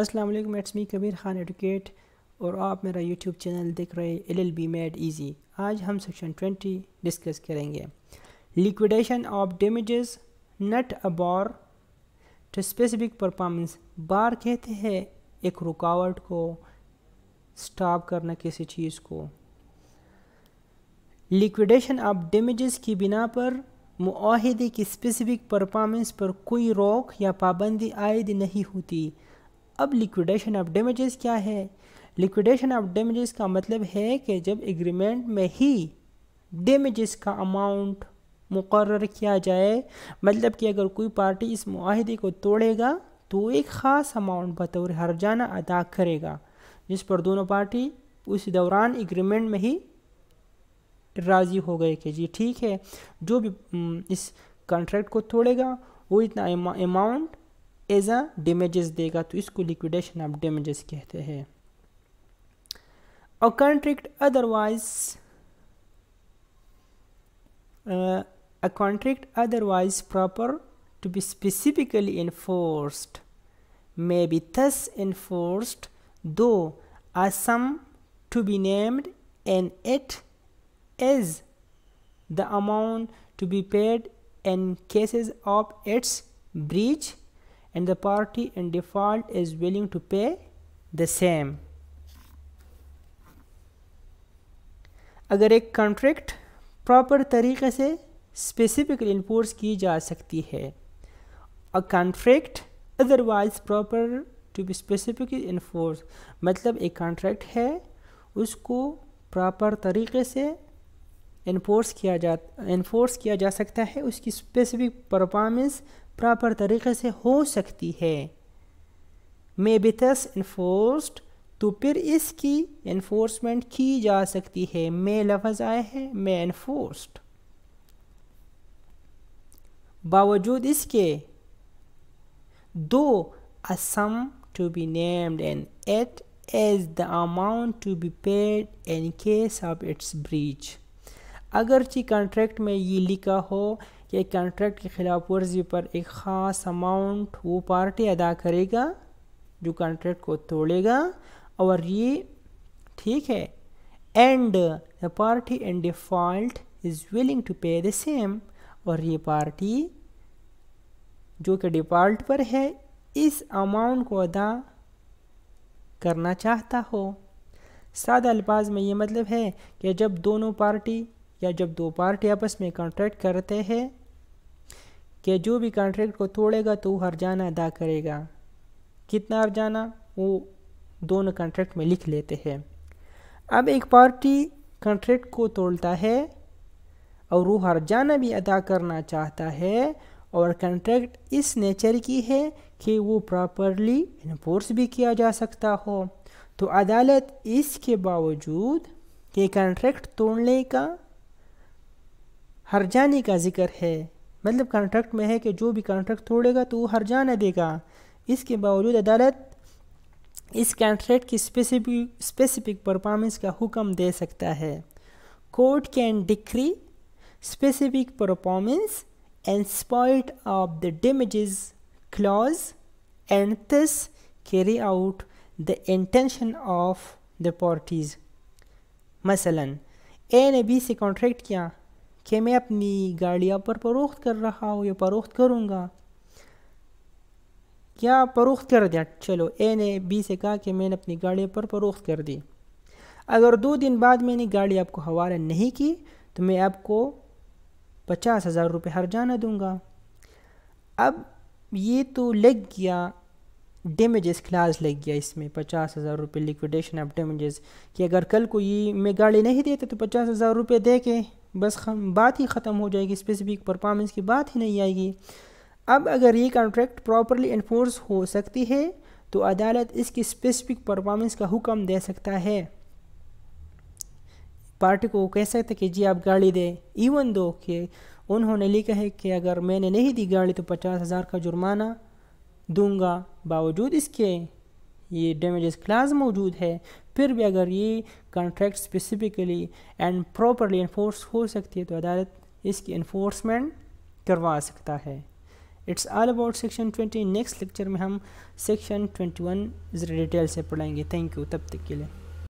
अस्सलाम वालेकुम it's me Kabir Khan educate और आप मेरा यूट्यूब चैनल देख रहे L L B made easy आज हम सेक्शन ट्वेंटी डिस्कस करेंगे liquidation of damages not a bar to specific performance bar कहते हैं एक रुकावट को स्टॉप करना किसी चीज़ को लिक्विडेशन ऑफ डेमेजेस की बिना पर माहदे की स्पेसिफिक परफॉर्मेंस पर कोई रोक या पाबंदी आयद नहीं होती अब लिक्विडेशन ऑफ डैमेजेस क्या है लिक्विडेशन ऑफ डैमेजेस का मतलब है कि जब एग्रीमेंट में ही डैमेजेस का अमाउंट मुकर किया जाए मतलब कि अगर कोई पार्टी इस माहदे को तोड़ेगा तो एक ख़ास अमाउंट बतौर हरजाना अदा करेगा जिस पर दोनों पार्टी उस दौरान एग्रीमेंट में ही राज़ी हो गए कि जी ठीक है जो भी इस कॉन्ट्रैक्ट को तोड़ेगा वो इतना अमाउंट एज एजा डेमेजेस देगा तो इसको लिक्विडेशन ऑफ डेमेजेस कहते हैं और contract otherwise a contract otherwise proper to be specifically enforced may be thus enforced though a to be named in it is the amount to be paid in cases of its breach and the party in default is willing to pay the same अगर एक contract proper तरीके से specifically enforce की जा सकती है a contract otherwise proper to be specifically enforce मतलब एक कॉन्ट्रैक्ट है उसको प्रॉपर तरीके से इन्फोर्स किया जा इन्फोर्स किया जा सकता है उसकी स्पेसिफिक परफॉर्मेंस प्रॉपर तरीके से हो सकती है मे बी थस इन्फोर्स्ड तो फिर इसकी इन्फोर्समेंट की जा सकती है मे लफज आया है मे इन्फोर्स्ड बावजूद इसके though a sum to be named in it as the amount to be paid in case of its breach अगरचि कॉन्ट्रैक्ट में ये लिखा हो कि कॉन्ट्रैक्ट की खिलाफ वर्जी पर एक ख़ास अमाउंट वो पार्टी अदा करेगा जो कॉन्ट्रैक्ट को तोड़ेगा और ये ठीक है and the party in default is willing to pay the same और ये पार्टी जो कि डिफ़ॉल्ट पर है इस अमाउंट को अदा करना चाहता हो सादा अल्फाज में ये मतलब है कि जब दोनों पार्टी या जब दो पार्टी आपस में कॉन्ट्रैक्ट करते हैं कि जो भी कॉन्ट्रैक्ट को तोड़ेगा तो वो हरजाना अदा करेगा कितना हरजाना वो दोनों कॉन्ट्रैक्ट में लिख लेते हैं अब एक पार्टी कॉन्ट्रैक्ट को तोड़ता है और वो हरजाना भी अदा करना चाहता है और कॉन्ट्रैक्ट इस नेचर की है कि वो प्रॉपरली इन्फोर्स भी किया जा सकता हो तो अदालत इसके बावजूद कि कॉन्ट्रैक्ट तोड़ने का हरजाने का जिक्र है मतलब कॉन्ट्रैक्ट में है कि जो भी कॉन्ट्रैक्ट तोड़ेगा तो वो हरजाना देगा इसके बावजूद अदालत इस कॉन्ट्रैक्ट की स्पेसिफिक स्पेसिफिक परफॉर्मेंस का हुक्म दे सकता है court can decree specific performance and spite of the damages clause and this carry out the intention of the parties मसलन ए ने बी से कॉन्ट्रैक्ट किया कि मैं अपनी गाड़ियाँ पर फरोख्त कर रहा हूँ या फरोख्त करूँगा क्या फरोख्त कर दिया चलो ए ने बी से कहा कि मैंने अपनी गाड़ियों पर फरोख्त कर दी अगर दो दिन बाद मैंने गाड़ी आपको हवाला नहीं की तो मैं आपको पचास हज़ार रुपये हर जाना दूँगा अब ये तो लग गया डेमेजेस क्लास लग गया इसमें पचास हज़ार रुपये लिक्विडेशन ऑफ डेमेजेस कि अगर कल को ये मैं गाड़ी नहीं देता तो पचास हज़ार रुपये दे के बस बात ही ख़त्म हो जाएगी स्पेसिफिक परफॉर्मेंस की बात ही नहीं आएगी अब अगर ये कॉन्ट्रैक्ट प्रॉपरली इन्फोर्स हो सकती है तो अदालत इसकी स्पेसिफिक परफॉर्मेंस का हुक्म दे सकता है पार्टी को कह सकता है कि जी आप गाड़ी दें इवन दो कि उन्होंने लिखा है कि अगर मैंने नहीं दी गाड़ी तो पचास हज़ार का जुर्माना दूंगा बावजूद इसके ये डैमेज क्लाज मौजूद है फिर भी अगर ये contract specifically and properly enforce हो सकती है तो अदालत इसकी इन्फोर्समेंट करवा सकता है it's all about section 20 next lecture में हम सेक्शन 21 वन डिटेल से पढ़ेंगे थैंक यू तब तक के लिए